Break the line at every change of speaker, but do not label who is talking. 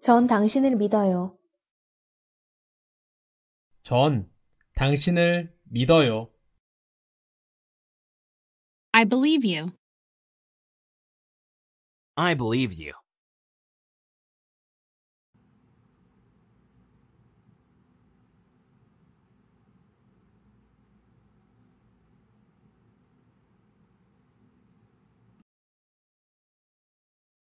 전 당신을 믿어요.
전 당신을 믿어요.
I believe you.
I believe you.